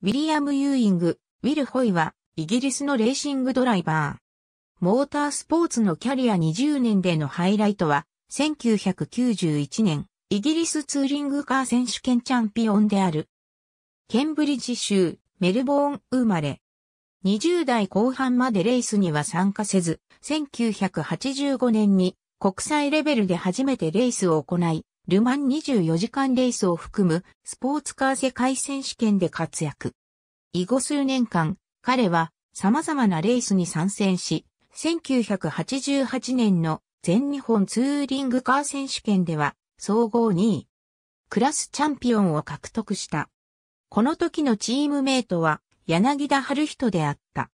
ウィリアム・ユーイング、ウィル・ホイは、イギリスのレーシングドライバー。モータースポーツのキャリア20年でのハイライトは、1991年、イギリスツーリングカー選手権チャンピオンである。ケンブリッジ州、メルボーン生まれ。20代後半までレースには参加せず、1985年に国際レベルで初めてレースを行い、ルマン24時間レースを含むスポーツカー世界選手権で活躍。以後数年間、彼は様々なレースに参戦し、1988年の全日本ツーリングカー選手権では総合2位、クラスチャンピオンを獲得した。この時のチームメイトは柳田春人であった。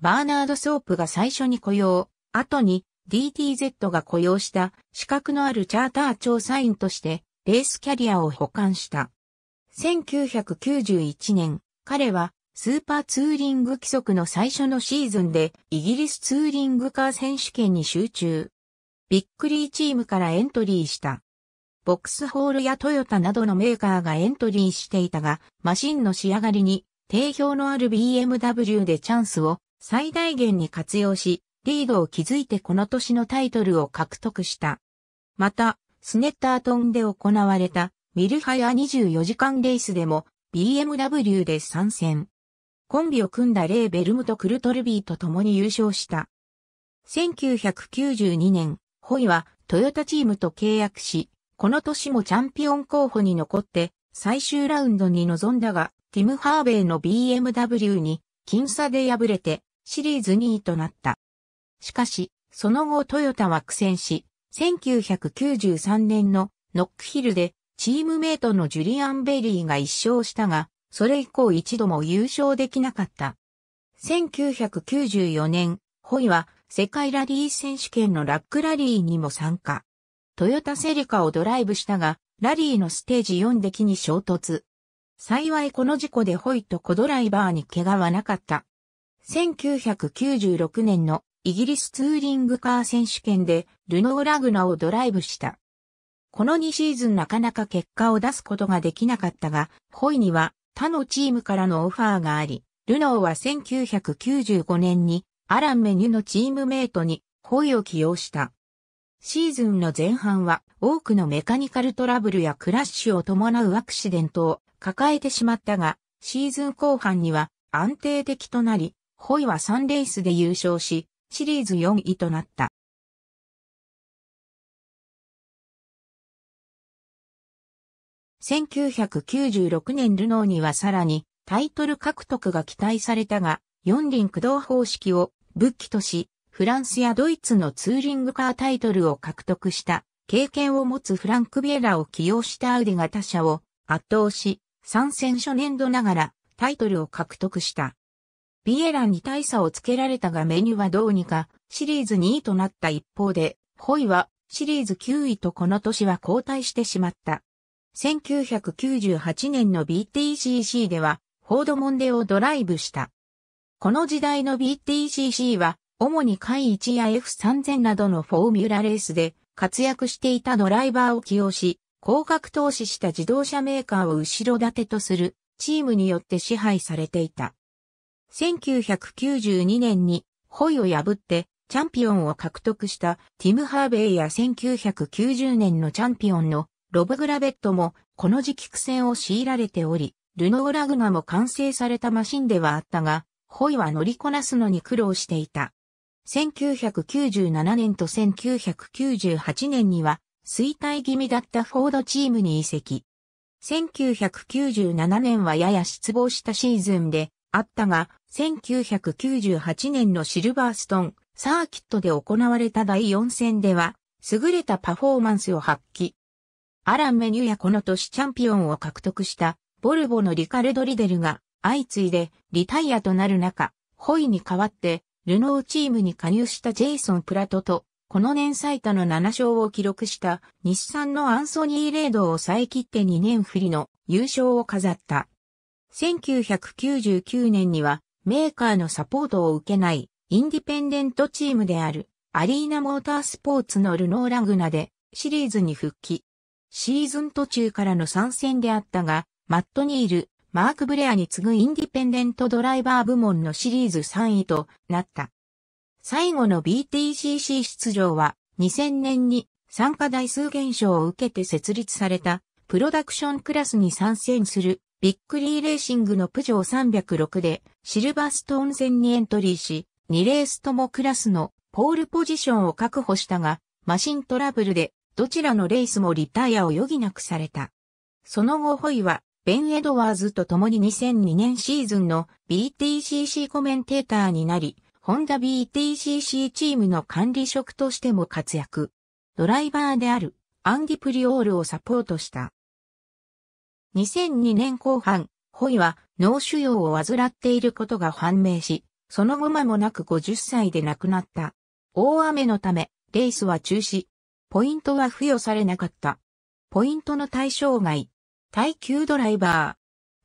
バーナード・ソープが最初に雇用、後に DTZ が雇用した資格のあるチャーター調査員としてレースキャリアを保管した。1991年、彼はスーパーツーリング規則の最初のシーズンでイギリスツーリングカー選手権に集中。ビックリーチームからエントリーした。ボックスホールやトヨタなどのメーカーがエントリーしていたが、マシンの仕上がりに定評のある BMW でチャンスを最大限に活用し、リードを築いてこの年のタイトルを獲得した。また、スネッタートンで行われたミルハヤ24時間レースでも BMW で参戦。コンビを組んだレーベルムとクルトルビーと共に優勝した。1992年、ホイはトヨタチームと契約し、この年もチャンピオン候補に残って最終ラウンドに臨んだが、ティム・ハーベイの BMW に僅差で敗れてシリーズ2位となった。しかし、その後トヨタは苦戦し、1993年のノックヒルでチームメイトのジュリアン・ベリーが一勝したが、それ以降一度も優勝できなかった。1994年、ホイは世界ラリー選手権のラックラリーにも参加。トヨタセリカをドライブしたが、ラリーのステージ4で木に衝突。幸いこの事故でホイとコドライバーに怪我はなかった。1996年のイギリスツーリングカー選手権でルノーラグナをドライブした。この2シーズンなかなか結果を出すことができなかったが、ホイには他のチームからのオファーがあり、ルノーは1995年にアラン・メニュのチームメイトにホイを起用した。シーズンの前半は多くのメカニカルトラブルやクラッシュを伴うアクシデントを抱えてしまったが、シーズン後半には安定的となり、ホイは3レースで優勝し、シリーズ4位となった。1996年ルノーにはさらにタイトル獲得が期待されたが、四輪駆動方式を武器とし、フランスやドイツのツーリングカータイトルを獲得した経験を持つフランク・ビエラを起用したアウディが他社を圧倒し、参戦初年度ながらタイトルを獲得した。ビエランに大差をつけられたがメニューはどうにかシリーズ2位となった一方で、ホイはシリーズ9位とこの年は交代してしまった。1998年の BTCC では、フォードモンデをドライブした。この時代の BTCC は、主に海1や F3000 などのフォーミュラレースで活躍していたドライバーを起用し、広角投資した自動車メーカーを後ろ盾とするチームによって支配されていた。1992年にホイを破ってチャンピオンを獲得したティム・ハーベイや1990年のチャンピオンのロブ・グラベットもこの時期苦戦を強いられており、ルノー・ラグナも完成されたマシンではあったが、ホイは乗りこなすのに苦労していた。1997年と1998年には衰退気味だったフォードチームに移籍。1997年はやや失望したシーズンであったが、1998年のシルバーストンサーキットで行われた第4戦では、優れたパフォーマンスを発揮。アラン・メニューやこの年チャンピオンを獲得したボルボのリカルド・リデルが相次いでリタイアとなる中、ホイに代わってルノーチームに加入したジェイソン・プラトと、この年最多の7勝を記録した日産のアンソニー・レイドを抑え切って2年振りの優勝を飾った。1999年にはメーカーのサポートを受けないインディペンデントチームであるアリーナモータースポーツのルノーラグナでシリーズに復帰。シーズン途中からの参戦であったが、マット・ニール、マーク・ブレアに次ぐインディペンデントドライバー部門のシリーズ3位となった。最後の BTCC 出場は2000年に参加台数減少を受けて設立されたプロダクションクラスに参戦するビックリーレーシングのプジョー306でシルバーストーン戦にエントリーし、2レースともクラスのポールポジションを確保したが、マシントラブルでどちらのレースもリタイアを余儀なくされた。その後ホイは、ベン・エドワーズと共に2002年シーズンの BTCC コメンテーターになり、ホンダ BTCC チームの管理職としても活躍。ドライバーであるアンディ・プリオールをサポートした。2002年後半、ホイは脳腫瘍を患っていることが判明し、その後間もなく50歳で亡くなった。大雨のため、レースは中止。ポイントは付与されなかった。ポイントの対象外。耐久ドライバ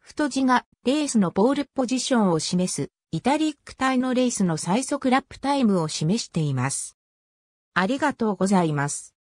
ー。太字がレースのポールポジションを示す、イタリック体のレースの最速ラップタイムを示しています。ありがとうございます。